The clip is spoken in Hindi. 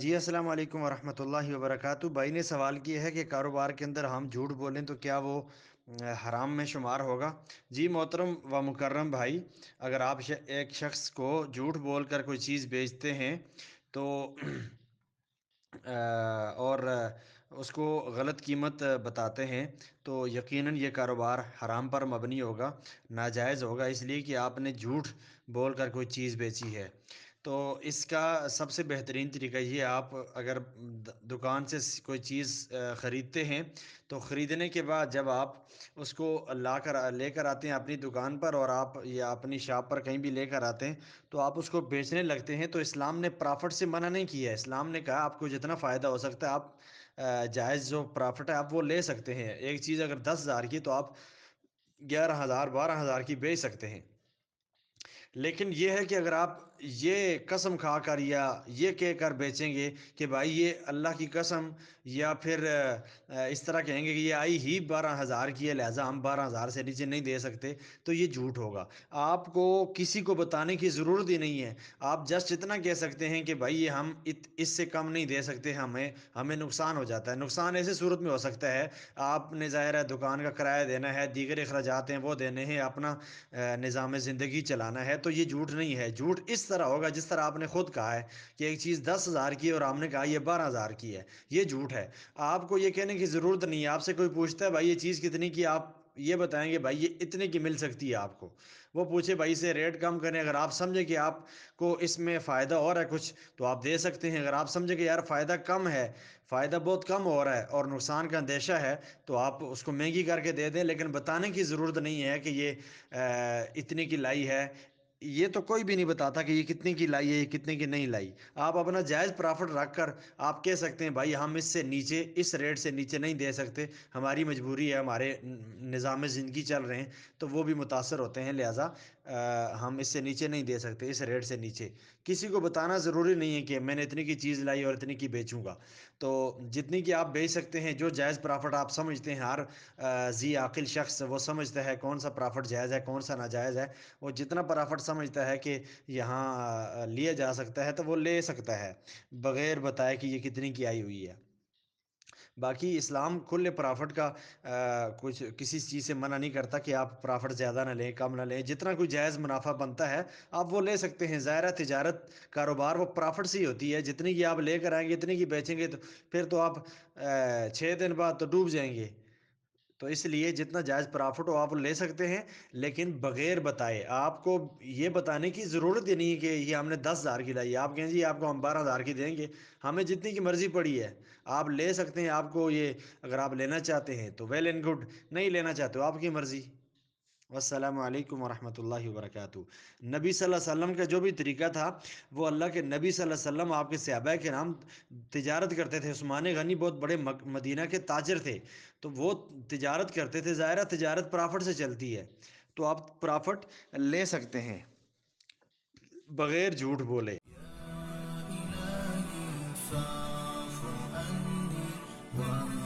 जी अस्सलाम वालेकुम रहमतुल्लाहि वबरकatuह भाई ने सवाल किया है कि कारोबार के अंदर हम झूठ बोलें तो क्या वो हराम में शुमार होगा जी मोहतरम व मुकर्रम भाई अगर आप एक शख्स को झूठ बोल कर कोई चीज़ बेचते हैं तो और उसको गलत कीमत बताते हैं तो यकीनन ये कारोबार हराम पर मबनी होगा नाजायज़ होगा इसलिए कि आपने झूठ बोल कर कोई चीज़ बेची है तो इसका सबसे बेहतरीन तरीका ये आप अगर दुकान से कोई चीज़ ख़रीदते हैं तो ख़रीदने के बाद जब आप उसको ला कर लेकर आते हैं अपनी दुकान पर और आप या अपनी शॉप पर कहीं भी लेकर आते हैं तो आप उसको बेचने लगते हैं तो इस्लाम ने प्रॉफिट से मना नहीं किया इस्लाम ने कहा आपको जितना फ़ायदा हो सकता है आप जायज़ जो प्रॉफिट है आप वो ले सकते हैं एक चीज़ अगर दस हज़ार की तो आप ग्यारह हज़ार बारह हज़ार की बेच सकते हैं लेकिन यह है कि अगर आप ये कसम खा कर या ये कह कर बेचेंगे कि भाई ये अल्लाह की कसम या फिर इस तरह कहेंगे कि ये आई ही बारह हज़ार की है लिहाजा हम बारह हज़ार से नीचे नहीं दे सकते तो ये झूठ होगा आपको किसी को बताने की ज़रूरत ही नहीं है आप जस्ट इतना कह सकते हैं कि भाई ये हम इससे कम नहीं दे सकते हमें हमें नुकसान हो जाता है नुकसान ऐसे सूरत में हो सकता है आपने ज़ाहिर है दुकान का किराया देना है दीगर अखराज हैं वो देने हैं अपना निज़ाम ज़िंदगी चलाना है तो ये झूठ नहीं है झूठ इस तरह होगा जिस तरह आपने खुद कहा है कि एक चीज़ दस हज़ार की है और आपने कहा यह बारह हज़ार की है ये झूठ है आपको ये कहने की ज़रूरत नहीं है आपसे कोई पूछता है भाई ये चीज़ कितनी की आप ये बताएंगे भाई ये इतने की मिल सकती है आपको वो पूछे भाई से रेट कम करें अगर आप समझे कि आपको इसमें फ़ायदा और है कुछ तो आप दे सकते हैं अगर आप समझे कि यार फ़ायदा कम है फ़ायदा बहुत कम हो रहा है और नुकसान का अंदेशा है तो आप उसको महंगी करके दे दें लेकिन बताने की ज़रूरत नहीं है कि ये इतने की लाई है ये तो कोई भी नहीं बताता कि ये कितने की लाई है ये कितने की नहीं लाई आप अपना जायज़ प्रॉफिट रख कर आप कह सकते हैं भाई हम इससे नीचे इस रेट से नीचे नहीं दे सकते हमारी मजबूरी है हमारे निज़ाम ज़िंदगी चल रहे हैं तो वो भी मुतासर होते हैं लिहाजा हम इससे नीचे नहीं दे सकते इस रेट से नीचे किसी को बताना ज़रूरी नहीं है कि मैंने इतनी की चीज़ लाई और इतनी की बेचूंगा तो जितनी की आप बेच सकते हैं जो जायज़ प्रॉफिट आप समझते हैं हर जी आकिल शख्स वो समझता है कौन सा प्रॉफिट जायज़ है कौन सा नाजायज़ है वो जितना प्रॉफिट समझता है कि यहाँ लिया जा सकता है तो वो ले सकता है बग़ैर बताए कि ये कितनी की आई हुई है बाकी इस्लाम खुले प्रॉफिट का आ, कुछ किसी चीज़ से मना नहीं करता कि आप प्रॉफिट ज़्यादा ना लें कम ना लें जितना कोई जायज़ मुनाफा बनता है आप वो ले सकते हैं ज़ायरा तजारत कारोबार वो प्रॉफ़िट से ही होती है जितनी की आप लेकर आएंगे इतनी की बेचेंगे तो फिर तो आप छः दिन बाद तो डूब जाएंगे तो इसलिए जितना जायज़ प्रॉफिट हो आप ले सकते हैं लेकिन बगैर बताए आपको ये बताने की ज़रूरत ही नहीं है कि ये हमने दस हज़ार की लाई आप कहें जी आपको हम बारह हज़ार की देंगे हमें जितनी की मर्ज़ी पड़ी है आप ले सकते हैं आपको ये अगर आप लेना चाहते हैं तो वेल एंड गुड नहीं लेना चाहते हो आपकी मर्ज़ी असलम वरहमल वरक नबी वसल्लम का जो भी तरीका था वो अल्लाह के नबी वसल्लम आपके सहबा के नाम तजारत करते थे उस्मान गनी बहुत बड़े मदीना के ताजर थे तो वो तजारत करते थे ज़ाहिर तजारत प्राफट से चलती है तो आप प्राफट ले सकते हैं बग़ैर झूठ बोले